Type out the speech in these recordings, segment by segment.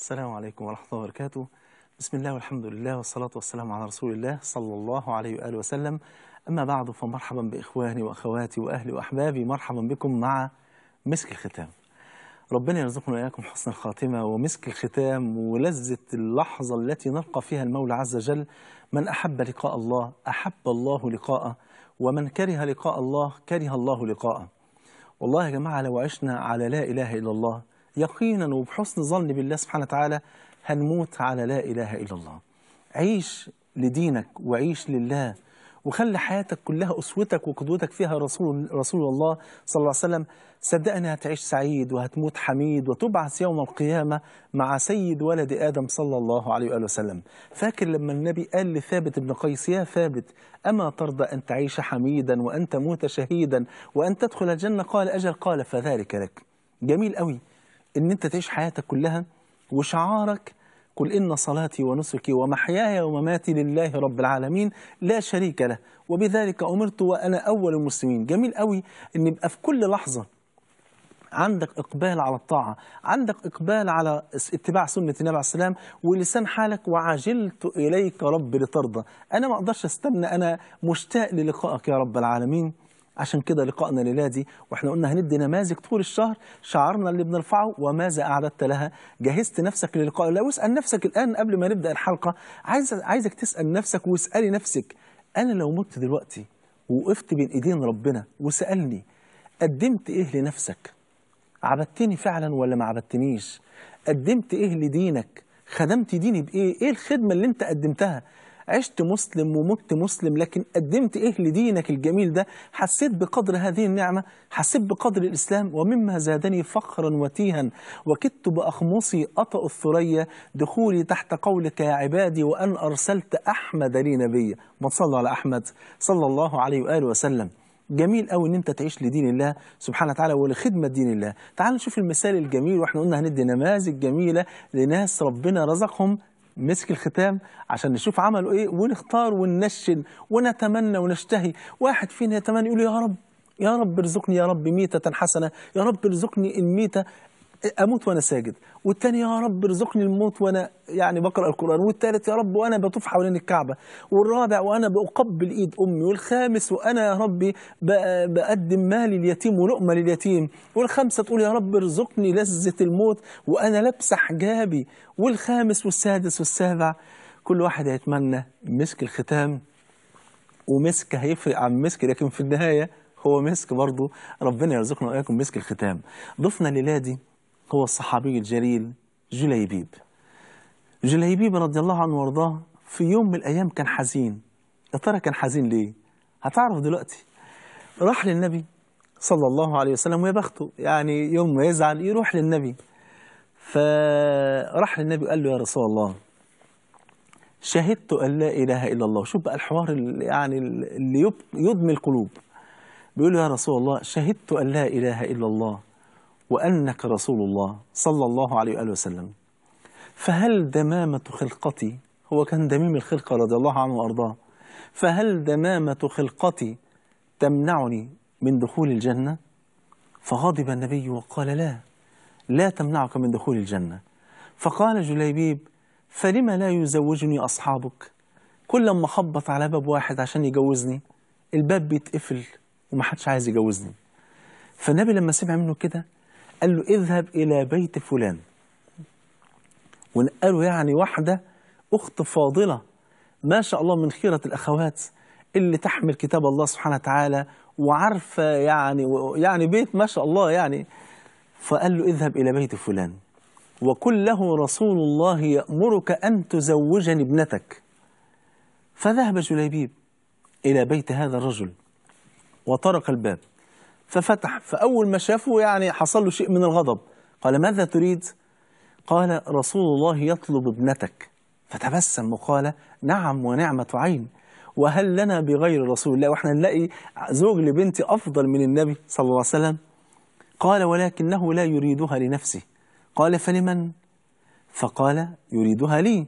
السلام عليكم ورحمة الله وبركاته بسم الله والحمد لله والصلاة والسلام على رسول الله صلى الله عليه وآله وسلم أما بعد فمرحبا بإخواني وأخواتي وأهلي وأحبابي مرحبا بكم مع مسك الختام ربنا يرزقنا وإياكم حسن الخاتمة ومسك الختام ولذة اللحظة التي نلقى فيها المولى عز وجل من أحب لقاء الله أحب الله لقاءه ومن كره لقاء الله كره الله لقاءه والله يا جماعة لو عشنا على لا إله إلا الله يقينا وبحسن ظن بالله سبحانه وتعالى هنموت على لا إله إلا الله عيش لدينك وعيش لله وخلي حياتك كلها أسوتك وقدوتك فيها رسول, رسول الله صلى الله عليه وسلم صدقني هتعيش سعيد وهتموت حميد وتبعث يوم القيامة مع سيد ولد آدم صلى الله عليه وآله وسلم فاكر لما النبي قال لثابت بن قيس يا ثابت أما ترضى أن تعيش حميدا وأن تموت شهيدا وأن تدخل الجنة قال أجل قال فذلك لك جميل قوي ان انت تعيش حياتك كلها وشعارك قل إن صلاتي ونسكي ومحياي ومماتي لله رب العالمين لا شريك له وبذلك أمرت وأنا أول المسلمين جميل قوي أن يبقى في كل لحظة عندك إقبال على الطاعة عندك إقبال على اتباع سنة النبي عليه السلام ولسان حالك وعجلت إليك رب لترضى أنا ما أقدرش أستنى أنا مشتاق للقائك يا رب العالمين عشان كده لقائنا الليله دي واحنا قلنا هندي نماذج طول الشهر شعارنا اللي بنرفعه وماذا اعددت لها جهزت نفسك للقاء الله واسال نفسك الان قبل ما نبدا الحلقه عايز عايزك تسال نفسك واسالي نفسك انا لو مت دلوقتي ووقفت بين ايدين ربنا وسالني قدمت ايه لنفسك عبدتني فعلا ولا ما عبدتنيش قدمت ايه لدينك خدمت ديني بايه ايه الخدمه اللي انت قدمتها عشت مسلم ومت مسلم لكن قدمت إيه لدينك الجميل ده حسيت بقدر هذه النعمة حسيت بقدر الإسلام ومما زادني فخرا وتيها وكدت بأخمصي أطأ الثريا دخولي تحت قولك يا عبادي وأن أرسلت أحمد لي نبيا ما تصلى على أحمد صلى الله عليه وآله وسلم جميل قوي ان انت تعيش لدين الله سبحانه وتعالى ولخدمه دين الله تعال نشوف المثال الجميل واحنا قلنا هندي نماذج جميله لناس ربنا رزقهم مسك الختام عشان نشوف عملوا ايه ونختار وننشن ونتمنى ونشتهي واحد فينا يتمنى يقول يا رب يا رب ارزقني يا رب ميتة حسنة يا رب ارزقني الميتة اموت وانا ساجد والثاني يا رب ارزقني الموت وانا يعني بقرا القران والتالت يا رب وانا بطوف حوالين الكعبه والرابع وانا بقبل ايد امي والخامس وانا يا ربي بقدم مالي اليتيم ولقمه لليتيم والخامسه تقول يا رب ارزقني لذه الموت وانا لابسه حجابي والخامس والسادس والسابع كل واحد هيتمنى مسك الختام ومسك هيفرق عن مسك لكن في النهايه هو مسك برضه ربنا يرزقنا واياكم مسك الختام ضفنا الليله دي هو الصحابي الجليل جليبيب جليبيب رضي الله عنه وارضاه في يوم من الأيام كان حزين يا ترى كان حزين ليه؟ هتعرف دلوقتي راح للنبي صلى الله عليه وسلم ويا بخته يعني يوم ما يزعل يروح للنبي فراح للنبي وقال له يا رسول الله شهدت أن لا إله إلا الله شوف بقى الحوار يعني اللي يعني اللي يدمي القلوب بيقول له يا رسول الله شهدت أن لا إله إلا الله وأنك رسول الله صلى الله عليه وآله وسلم فهل دمامة خلقتي هو كان دميم الخلقة رضي الله عنه وأرضاه فهل دمامة خلقتي تمنعني من دخول الجنة فغضب النبي وقال لا لا تمنعك من دخول الجنة فقال جليبيب فلما لا يزوجني أصحابك كل ما خبط على باب واحد عشان يجوزني الباب بيتقفل ومحدش عايز يجوزني فالنبي لما سمع منه كده قال له اذهب إلى بيت فلان ونقله يعني واحدة أخت فاضلة ما شاء الله من خيرة الأخوات اللي تحمل كتاب الله سبحانه وتعالى وعارفة يعني يعني بيت ما شاء الله يعني فقال له اذهب إلى بيت فلان وقل له رسول الله يأمرك أن تزوجني ابنتك فذهب جليبيب إلى بيت هذا الرجل وطرق الباب ففتح فأول ما شافه يعني حصل له شيء من الغضب قال ماذا تريد؟ قال رسول الله يطلب ابنتك فتبسم وقال نعم ونعمة عين وهل لنا بغير رسول الله واحنا نلاقي زوج لبنتي أفضل من النبي صلى الله عليه وسلم قال ولكنه لا يريدها لنفسه قال فلمن؟ فقال يريدها لي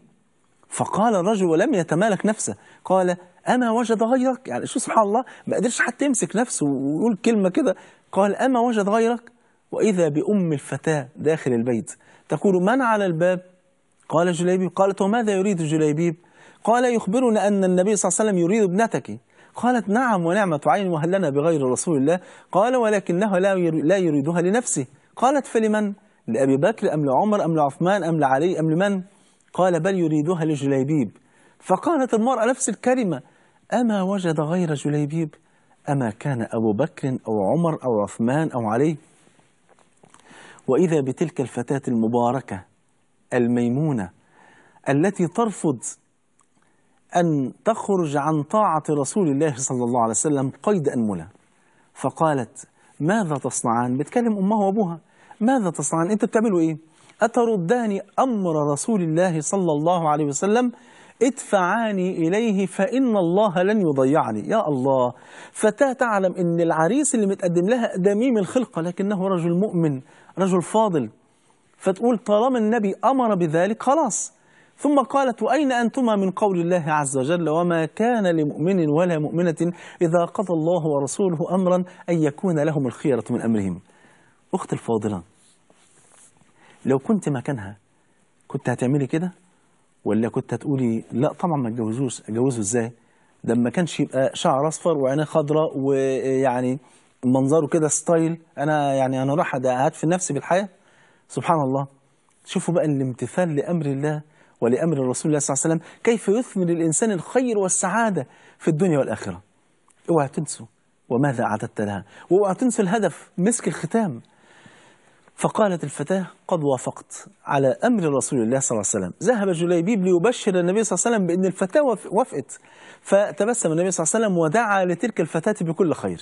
فقال الرجل ولم يتمالك نفسه قال أما وجد غيرك يعني شو سبحان الله ما قدرش حتى يمسك نفسه ويقول كلمة كده قال أما وجد غيرك وإذا بأم الفتاة داخل البيت تقول من على الباب قال جليبيب قالت وماذا يريد جليبيب قال يخبرنا أن النبي صلى الله عليه وسلم يريد ابنتك قالت نعم ونعمة عين وهل لنا بغير رسول الله قال ولكنه لا لا يريدها لنفسه قالت فلمن لأبي بكر أم لعمر أم لعثمان أم لعلي أم لمن قال بل يريدها لجليبيب فقالت المرأة نفس الكلمة أما وجد غير جليبيب أما كان أبو بكر أو عمر أو عثمان أو علي وإذا بتلك الفتاة المباركة الميمونة التي ترفض أن تخرج عن طاعة رسول الله صلى الله عليه وسلم قيد أنملة فقالت ماذا تصنعان بتكلم أمها وأبوها ماذا تصنعان أنتوا بتعملوا إيه أتردان أمر رسول الله صلى الله عليه وسلم ادفعاني إليه فإن الله لن يضيعني يا الله فتاة تعلم أن العريس اللي متقدم لها دميم الخلقة لكنه رجل مؤمن رجل فاضل فتقول طالما النبي أمر بذلك خلاص ثم قالت وأين أنتما من قول الله عز وجل وما كان لمؤمن ولا مؤمنة إذا قضى الله ورسوله أمرا أن يكون لهم الخيرة من أمرهم أخت الفاضلة لو كنت مكانها كنت هتعملي كده ولا كنت هتقولي لا طبعا ما اتجوزوش اتجوزه ازاي ده ما كانش يبقى شعر اصفر وعينيه خضراء ويعني منظره كده ستايل انا يعني انا راح في نفسي بالحياه سبحان الله شوفوا بقى الامتثال لامر الله ولامر الرسول الله صلى الله عليه وسلم كيف يثمر الانسان الخير والسعاده في الدنيا والاخره اوعى تنسوا وماذا اعددت لها واوعى تنسوا الهدف مسك الختام فقالت الفتاة قد وافقت على أمر رسول الله صلى الله عليه وسلم ذهب جليبيب ليبشر النبي صلى الله عليه وسلم بأن الفتاة وافقت فتبسم النبي صلى الله عليه وسلم ودعا لتلك الفتاة بكل خير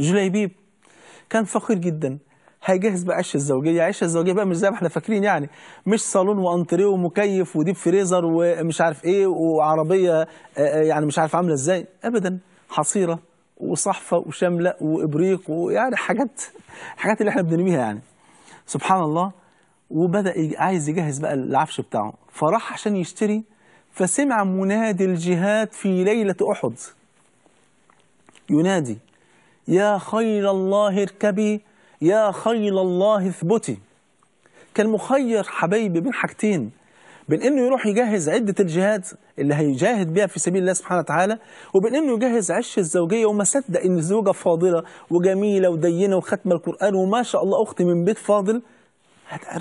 جليبيب كان فقير جدا هيجهز بقى عشه الزوجيه، عشه الزوجيه بقى مش زي ما احنا فاكرين يعني، مش صالون وانتريه ومكيف وديب فريزر ومش عارف ايه وعربيه يعني مش عارف عامله ازاي، ابدا حصيره وصحفة وشملة وإبريق ويعني حاجات الحاجات اللي احنا بنرميها يعني سبحان الله وبدأ عايز يجهز بقى العفش بتاعه فراح عشان يشتري فسمع منادي الجهاد في ليلة أحد ينادي يا خيل الله اركبي يا خيل الله اثبتي كان مخير حبيبي بين حاجتين بين انه يروح يجهز عده الجهاد اللي هيجاهد بيها في سبيل الله سبحانه وتعالى وبين انه يجهز عش الزوجيه وما صدق ان زوجه فاضله وجميله ودينه وختم القران وما شاء الله اخت من بيت فاضل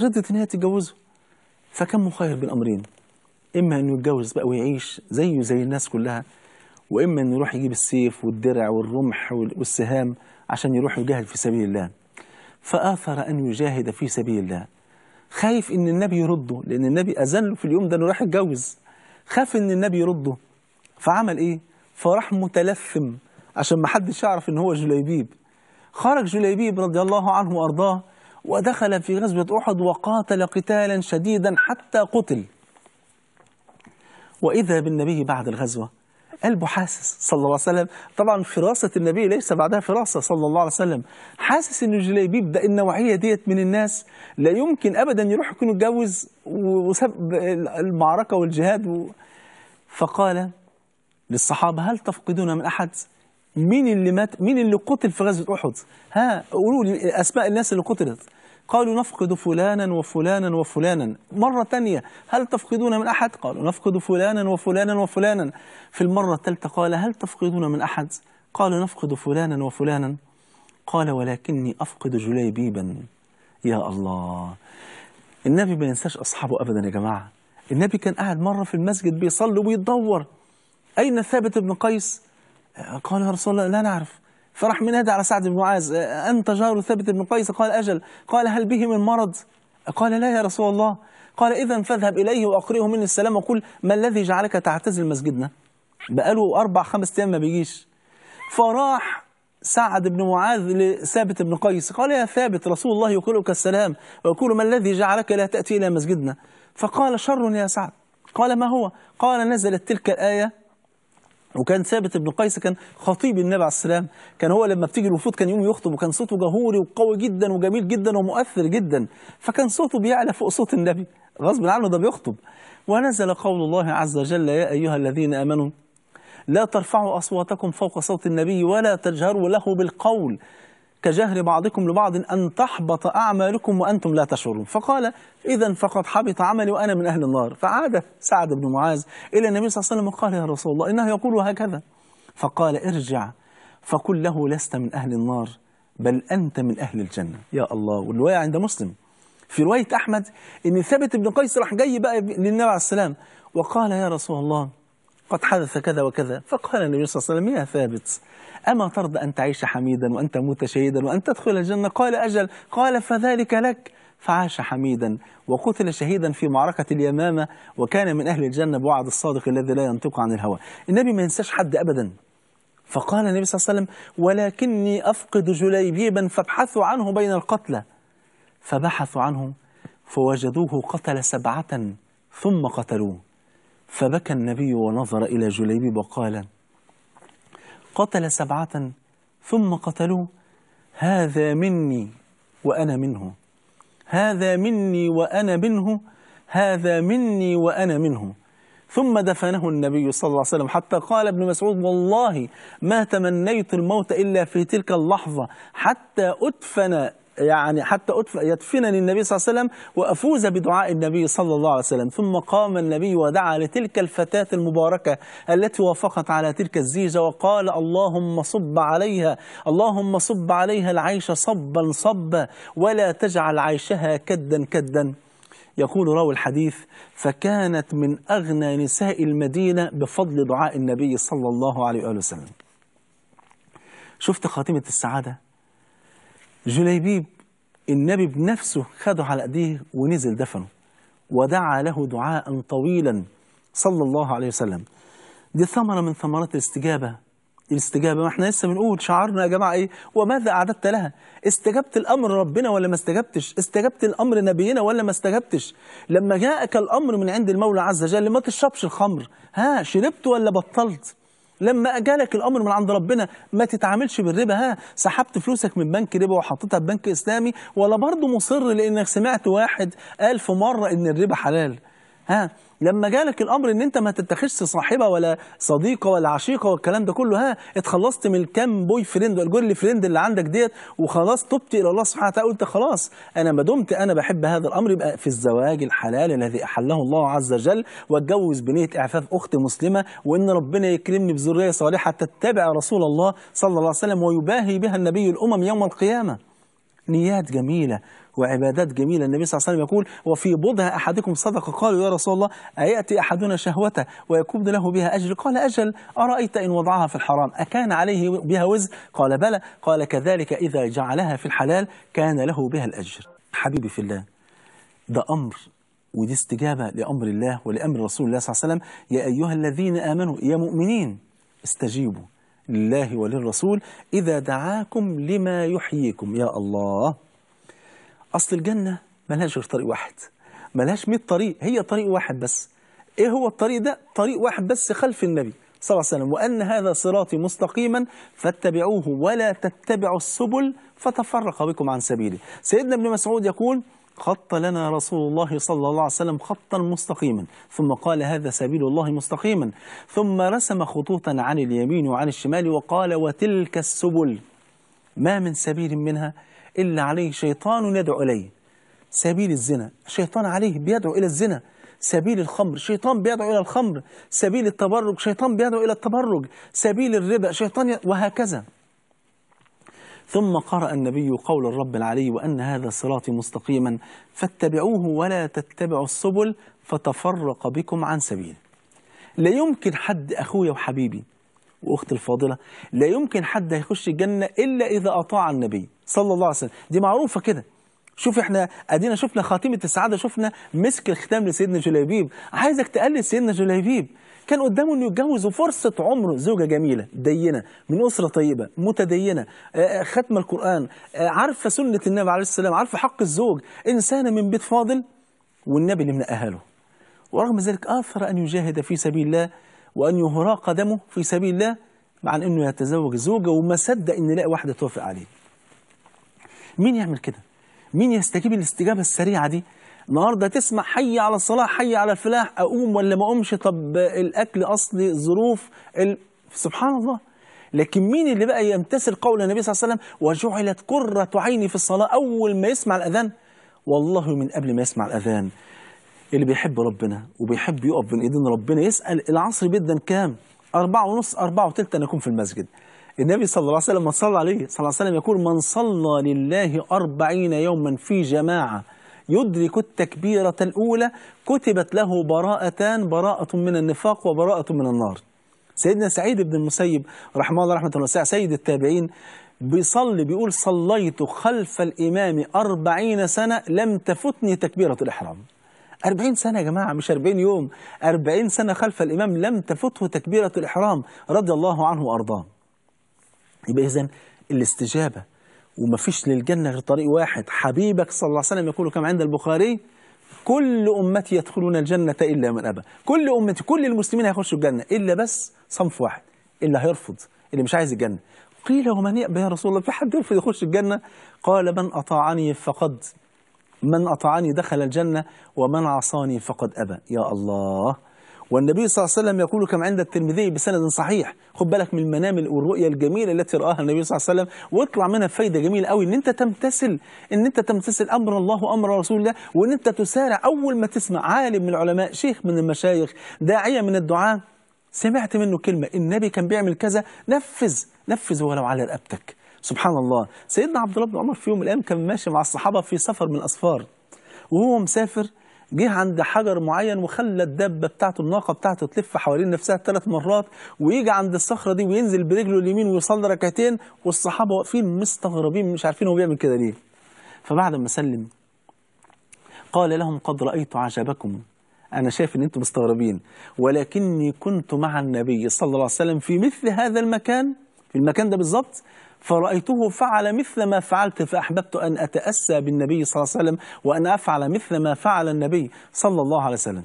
رضت ان هي تتجوزه فكان مخير بين امرين اما انه يتجوز بقى ويعيش زيه زي الناس كلها واما انه يروح يجيب السيف والدرع والرمح والسهام عشان يروح يجاهد في سبيل الله فآثر أن يجاهد في سبيل الله خايف ان النبي يرده لان النبي اذن له في اليوم ده انه راح يتجوز خاف ان النبي يرده فعمل ايه فراح متلثم عشان ما حدش يعرف ان هو جليبيب خرج جليبيب رضي الله عنه وارضاه ودخل في غزوة أحد وقاتل قتالا شديدا حتى قتل وإذا بالنبي بعد الغزوة قلبه حاسس صلى الله عليه وسلم طبعا فراسة النبي ليس بعدها فراسة صلى الله عليه وسلم حاسس ان جليبيب ده النوعية ديت من الناس لا يمكن ابدا يروح يكون اتجوز وساب المعركة والجهاد و... فقال للصحابة هل تفقدون من أحد مين اللي مات مين اللي قتل في غزوة أحد ها قولوا لي أسماء الناس اللي قتلت قالوا نفقد فلانا وفلانا وفلانا مرة تانية هل تفقدون من أحد؟ قالوا نفقد فلانا وفلانا وفلانا في المرة الثالثة قال هل تفقدون من أحد؟ قالوا نفقد فلانا وفلانا قال ولكني أفقد جليبيبا يا الله النبي ما ينساش أصحابه أبدا يا جماعة النبي كان قاعد مرة في المسجد بيصلي وبيدور أين ثابت بن قيس؟ قال يا رسول الله لا نعرف فراح منادى على سعد بن معاذ أنت جار ثابت بن قيس قال أجل قال هل به من مرض قال لا يا رسول الله قال إذا فاذهب إليه وأقرئه مني السلام وقل ما الذي جعلك تعتزل مسجدنا بقاله أربع خمس أيام ما بيجيش فراح سعد بن معاذ لثابت بن قيس قال يا ثابت رسول الله يقرئك السلام ويقول ما الذي جعلك لا تأتي إلى مسجدنا فقال شر يا سعد قال ما هو قال نزلت تلك الآية وكان ثابت بن قيس كان خطيب النبي عليه السلام كان هو لما بتيجي الوفود كان يوم يخطب وكان صوته جهوري وقوي جدا وجميل جدا ومؤثر جدا فكان صوته بيعلى فوق صوت النبي غصب عنه ده بيخطب ونزل قول الله عز وجل يا أيها الذين آمنوا لا ترفعوا أصواتكم فوق صوت النبي ولا تجهروا له بالقول كجهر بعضكم لبعض أن تحبط أعمالكم وأنتم لا تشعرون فقال إذا فقد حبط عملي وأنا من أهل النار فعاد سعد بن معاذ إلى النبي صلى الله عليه وسلم وقال يا رسول الله إنه يقول هكذا فقال ارجع فقل له لست من أهل النار بل أنت من أهل الجنة يا الله والرواية عند مسلم في رواية أحمد إن ثابت بن قيس راح جاي بقى للنبي عليه السلام وقال يا رسول الله قد حدث كذا وكذا فقال النبي صلى الله عليه وسلم يا ثابت أما ترضى أن تعيش حميدا وأن تموت شهيدا وأن تدخل الجنة قال أجل قال فذلك لك فعاش حميدا وقتل شهيدا في معركة اليمامة وكان من أهل الجنة بوعد الصادق الذي لا ينطق عن الهوى النبي ما ينساش حد أبدا فقال النبي صلى الله عليه وسلم ولكني أفقد جليبيبا فابحثوا عنه بين القتلى فبحثوا عنه فوجدوه قتل سبعة ثم قتلوه فبكى النبي ونظر إلى جليبيب وقال قتل سبعة ثم قتلوه هذا مني وأنا منه هذا مني وأنا منه هذا مني وأنا منه ثم دفنه النبي صلى الله عليه وسلم حتى قال ابن مسعود والله ما تمنيت الموت إلا في تلك اللحظة حتى أدفن يعني حتى يدفنني النبي صلى الله عليه وسلم وأفوز بدعاء النبي صلى الله عليه وسلم ثم قام النبي ودعا لتلك الفتاة المباركة التي وافقت على تلك الزيجة وقال اللهم صب عليها اللهم صب عليها العيش صبا صبا ولا تجعل عيشها كدا كدا يقول راوي الحديث فكانت من أغنى نساء المدينة بفضل دعاء النبي صلى الله عليه وآله وسلم شفت خاتمة السعادة جليبيب النبي بنفسه خده على ايديه ونزل دفنه ودعا له دعاء طويلا صلى الله عليه وسلم دي ثمرة من ثمرات الاستجابة الاستجابة ما احنا لسه بنقول شعارنا يا جماعة ايه وماذا أعددت لها استجبت الأمر ربنا ولا ما استجبتش استجبت الأمر نبينا ولا ما استجبتش لما جاءك الأمر من عند المولى عز وجل ما تشربش الخمر ها شربت ولا بطلت لما اجالك الامر من عند ربنا ما تتعاملش بالربا ها سحبت فلوسك من بنك ربا وحطيتها في بنك اسلامي ولا برضه مصر لانك سمعت واحد قال في مره ان الربا حلال ها لما جالك الامر ان انت ما تتخذش صاحبه ولا صديقه ولا عشيقه والكلام ده كله ها اتخلصت من الكام بوي فريند والجول فريند اللي عندك ديت وخلاص تبت الى الله سبحانه وتعالى قلت خلاص انا ما دمت انا بحب هذا الامر يبقى في الزواج الحلال الذي احله الله عز وجل واتجوز بنيه اعفاف اخت مسلمه وان ربنا يكرمني بذريه صالحه تتبع رسول الله صلى الله عليه وسلم ويباهي بها النبي الامم يوم القيامه نيات جميلة وعبادات جميلة النبي صلى الله عليه وسلم يقول وفي بضع أحدكم صدقة قالوا يا رسول الله أيأتي أحدنا شهوته ويكون له بها أجر قال أجل أرأيت إن وضعها في الحرام أكان عليه بها وزر قال بلى قال كذلك إذا جعلها في الحلال كان له بها الأجر حبيبي في الله ده أمر ودي استجابة لأمر الله ولأمر رسول الله صلى الله عليه وسلم يا أيها الذين آمنوا يا مؤمنين استجيبوا لله وللرسول إذا دعاكم لما يحييكم يا الله أصل الجنة ملهاش غير طريق واحد ملهاش 100 طريق هي طريق واحد بس إيه هو الطريق ده؟ طريق واحد بس خلف النبي صلى الله عليه وسلم وأن هذا صراطي مستقيما فاتبعوه ولا تتبعوا السبل فتفرق بكم عن سبيله سيدنا ابن مسعود يقول خط لنا رسول الله صلى الله عليه وسلم خطا مستقيما ثم قال هذا سبيل الله مستقيما ثم رسم خطوطا عن اليمين وعن الشمال وقال وتلك السبل ما من سبيل منها إلا عليه شيطان يدعو إليه سبيل الزنا شيطان عليه بيدعو إلى الزنا سبيل الخمر شيطان بيدعو إلى الخمر سبيل التبرج شيطان بيدعو إلى التبرج سبيل الربا شيطان وهكذا ثم قرأ النبي قول الرب العلي وأن هذا صراطي مستقيما فاتبعوه ولا تتبعوا السبل فتفرق بكم عن سبيله لا يمكن حد أخويا وحبيبي وأختي الفاضلة لا يمكن حد هيخش الجنة إلا إذا أطاع النبي صلى الله عليه وسلم دي معروفة كده شوف احنا ادينا شفنا خاتمه السعاده شفنا مسك الختام لسيدنا جليبيب عايزك تقلد سيدنا جليبيب كان قدامه انه يتجوز وفرصه عمره زوجه جميله دينه من اسره طيبه متدينه آه، آه، ختم القران آه، عارفه سنه النبي عليه السلام عارفه حق الزوج انسانه من بيت فاضل والنبي اللي من اهله ورغم ذلك اثر ان يجاهد في سبيل الله وان يهراق دمه في سبيل الله مع انه يتزوج زوجه وما صدق ان يلاقي واحده توافق عليه مين يعمل كده مين يستجيب الاستجابه السريعه دي النهارده تسمع حي على الصلاه حي على الفلاح اقوم ولا ما اقومش طب الاكل اصلي ظروف ال... سبحان الله لكن مين اللي بقى يمتثل قول النبي صلى الله عليه وسلم وجعلت قرة عيني في الصلاة أول ما يسمع الأذان والله من قبل ما يسمع الأذان اللي بيحب ربنا وبيحب يقف بين ايدين ربنا يسأل العصر بيدا كام أربعة ونص أربعة وتلت أنا أكون في المسجد النبي صلى الله عليه وسلم من صلى عليه صلى الله عليه وسلم يقول من صلى لله أربعين يوما في جماعة يدرك التكبيرة الأولى كتبت له براءتان براءة من النفاق وبراءة من النار سيدنا سعيد بن المسيب رحمه الله رحمة الله سيد التابعين بيصلي بيقول صليت خلف الإمام أربعين سنة لم تفتني تكبيرة الإحرام أربعين سنة يا جماعة مش أربعين يوم أربعين سنة خلف الإمام لم تفته تكبيرة الإحرام رضي الله عنه وأرضاه يبقى إذن الاستجابة وما فيش للجنة غير طريق واحد حبيبك صلى الله عليه وسلم يقول كما عند البخاري كل أمتي يدخلون الجنة إلا من أبى كل أمتي كل المسلمين هيخشوا الجنة إلا بس صنف واحد اللي هيرفض اللي مش عايز الجنة قيل ومن يأبى يا رسول الله في حد يرفض يخش الجنة قال من أطاعني فقد من أطاعني دخل الجنة ومن عصاني فقد أبى يا الله والنبي صلى الله عليه وسلم يقول كما عند الترمذي بسند صحيح خد بالك من المنام والرؤيا الجميلة التي رآها النبي صلى الله عليه وسلم واطلع منها فايدة جميلة قوي ان انت تمتثل ان انت تمتثل امر الله وامر رسول الله وان انت تسارع اول ما تسمع عالم من العلماء شيخ من المشايخ داعية من الدعاء سمعت منه كلمة النبي كان بيعمل كذا نفذ نفذ ولو على رقبتك سبحان الله سيدنا عبد الله بن عمر في يوم من الايام كان ماشي مع الصحابة في سفر من الاسفار وهو مسافر جه عند حجر معين وخلى الدابه بتاعته الناقه بتاعته تلف حوالين نفسها ثلاث مرات ويجي عند الصخره دي وينزل برجله اليمين ويصلي ركعتين والصحابه واقفين مستغربين مش عارفين هو بيعمل كده ليه فبعد ما سلم قال لهم قد رايت عجبكم انا شايف ان انتم مستغربين ولكني كنت مع النبي صلى الله عليه وسلم في مثل هذا المكان في المكان ده بالظبط فرأيته فعل مثل ما فعلت فأحببت أن أتأسى بالنبي صلى الله عليه وسلم وأن أفعل مثل ما فعل النبي صلى الله عليه وسلم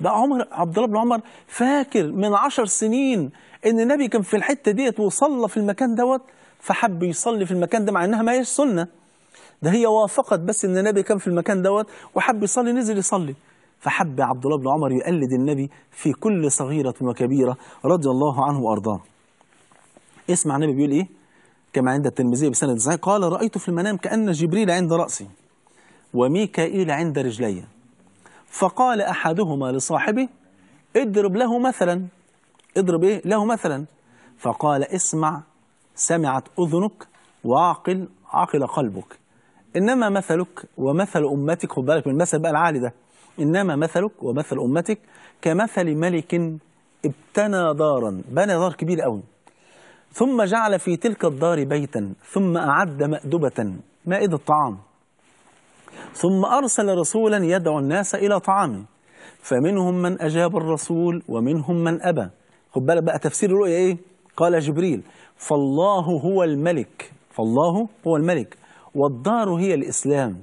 ده عمر عبد الله بن عمر فاكر من عشر سنين ان النبي كان في الحته ديت وصلى في المكان دوت فحب يصلي في المكان ده مع انها ما هيش سنه ده هي وافقت بس ان النبي كان في المكان دوت وحب يصلي نزل يصلي فحب عبد الله بن عمر يقلد النبي في كل صغيره وكبيره رضي الله عنه وارضاه اسمع النبي بيقول ايه كما عند الترمذي بسند صحيح قال رأيت في المنام كأن جبريل عند رأسي وميكائيل عند رجلي فقال أحدهما لصاحبه اضرب له مثلا اضرب ايه له مثلا فقال اسمع سمعت أذنك وعقل عقل قلبك إنما مثلك ومثل أمتك خد بالك من المثل بقى العالي ده إنما مثلك ومثل أمتك كمثل ملك ابتنى دارا بنى دار كبير قوي ثم جعل في تلك الدار بيتا ثم أعد مأدبة مائدة طعام ثم أرسل رسولا يدعو الناس إلى طعامه فمنهم من أجاب الرسول ومنهم من أبى خد بالك بقى تفسير الرؤيا إيه قال جبريل فالله هو الملك فالله هو الملك والدار هي الإسلام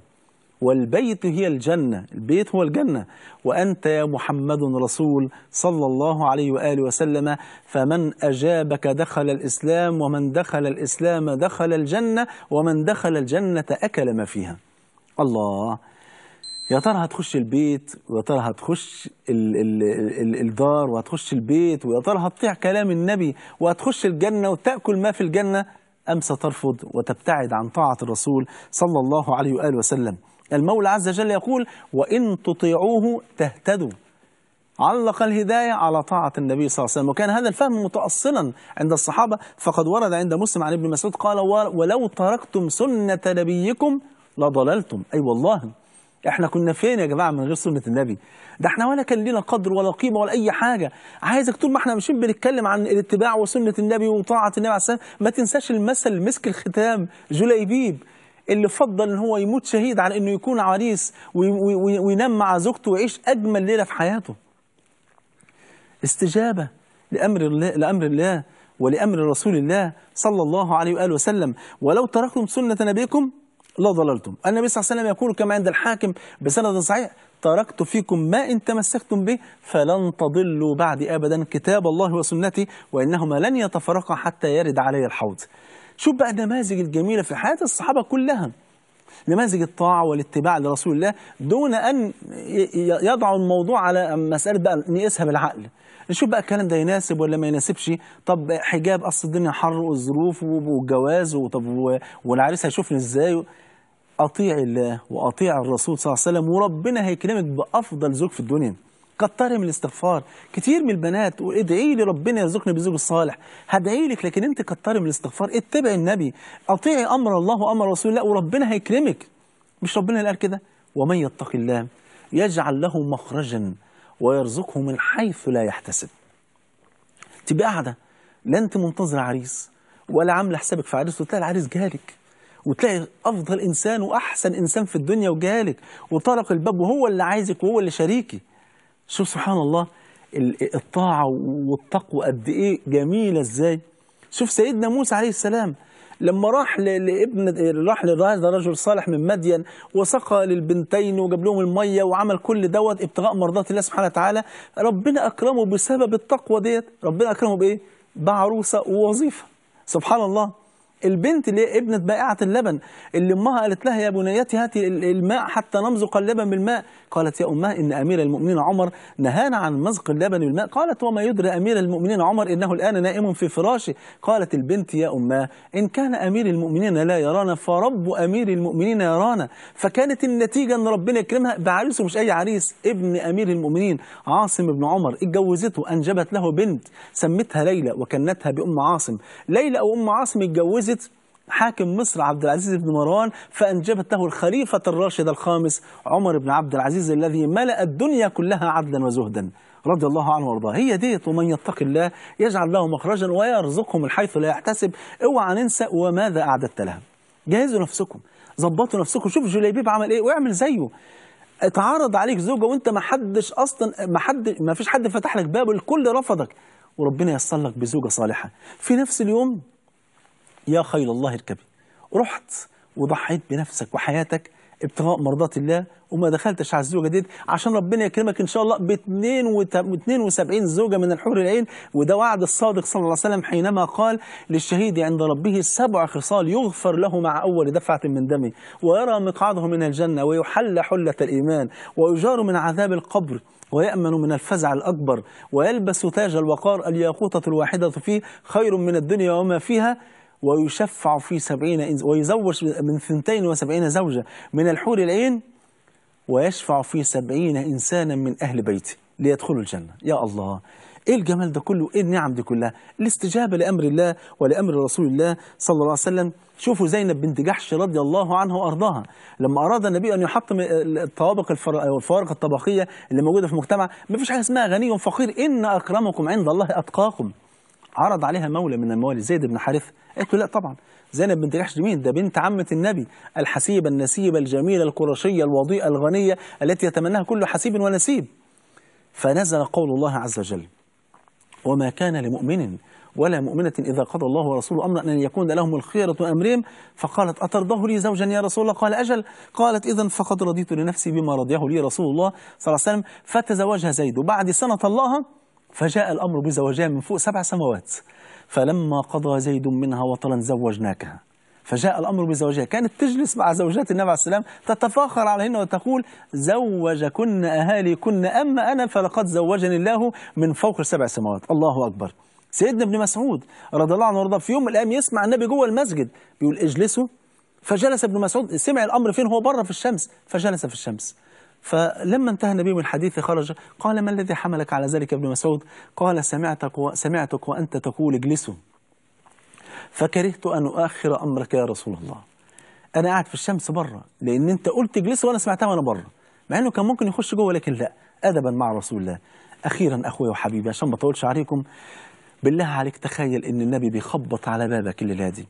والبيت هي الجنة البيت هو الجنة وأنت يا محمد رسول صلى الله عليه وآله وسلم فمن أجابك دخل الإسلام ومن دخل الإسلام دخل الجنة ومن دخل الجنة أكل ما فيها الله يا ترى هتخش البيت ويا ترى هتخش ال ال ال الدار وهتخش البيت ويا ترى هتطيع كلام النبي وهتخش الجنة وتأكل ما في الجنة أم سترفض وتبتعد عن طاعة الرسول صلى الله عليه وآله وسلم المولى عز وجل يقول وإن تطيعوه تهتدوا علق الهداية على طاعة النبي صلى الله عليه وسلم وكان هذا الفهم متأصلا عند الصحابة فقد ورد عند مسلم عن ابن مسعود قال ولو تركتم سنة نبيكم لضللتم أي أيوة والله احنا كنا فين يا جماعه من غير سنه النبي ده احنا ولا كان لنا قدر ولا قيمه ولا اي حاجه عايزك طول ما احنا ماشيين بنتكلم عن الاتباع وسنه النبي وطاعه النبي عليه والسلام ما تنساش المثل مسك الختام جليبيب اللي فضل ان هو يموت شهيد على انه يكون عريس وينام مع زوجته ويعيش اجمل ليله في حياته استجابه لامر الله لامر الله ولامر رسول الله صلى الله عليه واله وسلم ولو تركتم سنه نبيكم لضللتم النبي صلى الله عليه وسلم يقول كما عند الحاكم بسند صحيح تركت فيكم ما إن تمسكتم به فلن تضلوا بعد أبدا كتاب الله وسنتي وإنهما لن يتفرقا حتى يرد علي الحوض شوف بقى النماذج الجميلة في حياة الصحابة كلها نماذج الطاعة والاتباع لرسول الله دون أن يضعوا الموضوع على مسألة بقى نقيسها بالعقل نشوف بقى الكلام ده يناسب ولا ما يناسبش طب حجاب أصل الدنيا حر والظروف والجواز وطب والعريس هيشوفني إزاي أطيع الله وأطيع الرسول صلى الله عليه وسلم وربنا هيكرمك بأفضل زوج في الدنيا كتري من الاستغفار كتير من البنات وادعي لي ربنا يرزقني بزوج صالح هدعي لك لكن انت كتري من الاستغفار اتبعي النبي اطيعي امر الله وامر رسول الله وربنا هيكرمك مش ربنا اللي قال كده ومن يتق الله يجعل له مخرجا ويرزقه من حيث لا يحتسب تبقى قاعده لا انت منتظره عريس ولا عامله حسابك في عريس وتلاقي العريس جالك وتلاقي افضل انسان واحسن انسان في الدنيا وجالك وطرق الباب وهو اللي عايزك وهو اللي شريكي شوف سبحان الله الطاعة والتقوى قد إيه جميلة إزاي شوف سيدنا موسى عليه السلام لما راح لابن راح لرجل رجل صالح من مدين وسقى للبنتين وجاب لهم الميه وعمل كل دوت ابتغاء مرضات الله سبحانه وتعالى ربنا اكرمه بسبب التقوى ديت ربنا اكرمه بايه؟ بعروسه ووظيفه سبحان الله البنت اللي هي ابنه بائعه اللبن اللي امها قالت لها يا بنيتي هاتي الماء حتى نمزق اللبن بالماء قالت يا امها ان امير المؤمنين عمر نهانا عن مزق اللبن بالماء قالت وما يدري امير المؤمنين عمر انه الان نائم في فراشه قالت البنت يا امها ان كان امير المؤمنين لا يرانا فرب امير المؤمنين يرانا فكانت النتيجه ان ربنا يكرمها بعريسه مش اي عريس ابن امير المؤمنين عاصم بن عمر اتجوزته انجبت له بنت سمتها ليلى وكنتها بام عاصم ليلى او ام عاصم اتجوزت البسيط حاكم مصر عبد العزيز بن مروان فأنجبت له الخليفة الراشد الخامس عمر بن عبد العزيز الذي ملأ الدنيا كلها عدلا وزهدا رضي الله عنه وارضاه هي ديت ومن يتق الله يجعل له مخرجا ويرزقه من حيث لا يحتسب اوعى ننسى وماذا أعددت لها جهزوا نفسكم ظبطوا نفسكم شوف جليبيب عمل ايه واعمل زيه اتعرض عليك زوجة وانت ما حدش اصلا ما حد ما فيش حد فتح لك باب الكل رفضك وربنا ييسر لك بزوجة صالحة في نفس اليوم يا خيل الله اركبي رحت وضحيت بنفسك وحياتك ابتغاء مرضات الله وما دخلتش على الزوجه دي عشان ربنا يكرمك ان شاء الله ب 72 زوجه من الحور العين وده وعد الصادق صلى الله عليه وسلم حينما قال للشهيد عند ربه سبع خصال يغفر له مع اول دفعه من دمه ويرى مقعده من الجنه ويحل حله الايمان ويجار من عذاب القبر ويأمن من الفزع الأكبر ويلبس تاج الوقار الياقوتة الواحدة فيه خير من الدنيا وما فيها ويشفع في سبعين ويزوج من ثنتين وسبعين زوجة من الحور العين ويشفع في سبعين إنسانا من أهل بيته ليدخلوا الجنة يا الله ايه الجمال ده كله ايه النعم دي كلها الاستجابة لأمر الله ولأمر رسول الله صلى الله عليه وسلم شوفوا زينب بنت جحش رضي الله عنها وأرضاها لما أراد النبي أن يحطم الطوابق الفوارق الطبقية اللي موجودة في المجتمع ما فيش حاجة اسمها غني وفقير إن أكرمكم عند الله أتقاكم عرض عليها مولى من الموالي زيد بن حارثه قالت له لا طبعا زينب بنت جحش مين ده بنت عمة النبي الحسيبة النسيبة الجميلة القرشية الوضيئة الغنية التي يتمناها كل حسيب ونسيب فنزل قول الله عز وجل وما كان لمؤمن ولا مؤمنة إذا قضى الله ورسوله أمرا أن يكون لهم الخيرة أمرهم فقالت أترضه لي زوجا يا رسول الله قال أجل قالت إذا فقد رضيت لنفسي بما رضيه لي رسول الله صلى الله عليه وسلم فتزوجها زيد وبعد سنة الله فجاء الأمر بزواجها من فوق سبع سماوات فلما قضى زيد منها وطلا زوجناكها فجاء الأمر بزوجها كانت تجلس مع زوجات النبي عليه السلام تتفاخر عليهن وتقول زوجكن أهاليكن أما أنا فلقد زوجني الله من فوق السبع سماوات الله أكبر سيدنا ابن مسعود رضي الله عنه وارضاه في يوم من الايام يسمع النبي جوه المسجد بيقول اجلسوا فجلس ابن مسعود سمع الامر فين هو بره في الشمس فجلس في الشمس فلما انتهى النبي من الحديث خرج قال ما الذي حملك على ذلك ابن مسعود قال سمعتك, و... سمعتك وأنت تقول اجلسوا فكرهت أن أؤخر أمرك يا رسول الله أنا قاعد في الشمس بره لأن أنت قلت اجلسوا وأنا سمعتها وأنا بره مع أنه كان ممكن يخش جوه لكن لا أدبا مع رسول الله أخيرا أخوي وحبيبي عشان ما أطولش عليكم بالله عليك تخيل أن النبي بيخبط على بابك الليلة دي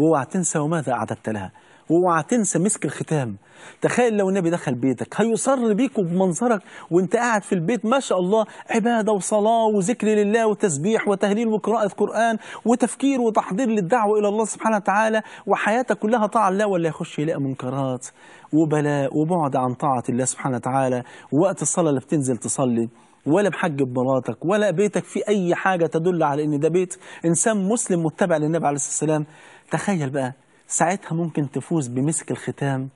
واوعى تنسى وماذا أعددت لها واوعى تنسى مسك الختام تخيل لو النبي دخل بيتك هيصر بيك وبمنظرك وانت قاعد في البيت ما شاء الله عباده وصلاه وذكر لله وتسبيح وتهليل وقراءه قران وتفكير وتحضير للدعوه الى الله سبحانه وتعالى وحياتك كلها طاعه لله ولا يخش يلاقي منكرات وبلاء وبعد عن طاعه الله سبحانه وتعالى وقت الصلاه اللي بتنزل تصلي ولا بحج مراتك ولا بيتك في اي حاجه تدل على ان ده بيت انسان مسلم متبع للنبي عليه الصلاه والسلام تخيل بقى ساعتها ممكن تفوز بمسك الختام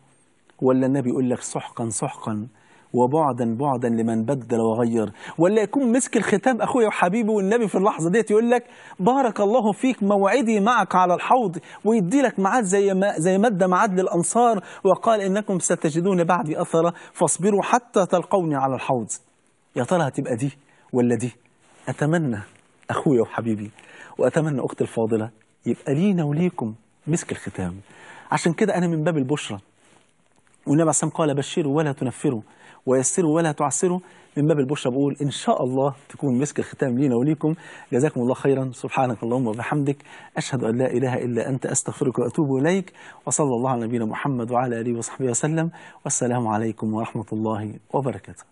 ولا النبي يقول لك سحقا سحقا وبعدا بعدا لمن بدل وغير ولا يكون مسك الختام اخويا وحبيبي والنبي في اللحظه ديت يقول لك بارك الله فيك موعدي معك على الحوض ويدي لك ميعاد زي ما زي مد ميعاد للانصار وقال انكم ستجدون بعدي اثرا فاصبروا حتى تلقوني على الحوض يا ترى هتبقى دي ولا دي اتمنى اخويا وحبيبي واتمنى اختي الفاضله يبقى لينا وليكم مسك الختام عشان كده أنا من باب البشرة والنبي عليه قال بشروا ولا تنفروا ويسروا ولا تعسروا من باب البشرى بقول إن شاء الله تكون مسك الختام لينا وليكم جزاكم الله خيرا سبحانك اللهم وبحمدك أشهد أن لا إله إلا أنت أستغفرك وأتوب إليك وصلى الله على نبينا محمد وعلى آله وصحبه وسلم والسلام عليكم ورحمة الله وبركاته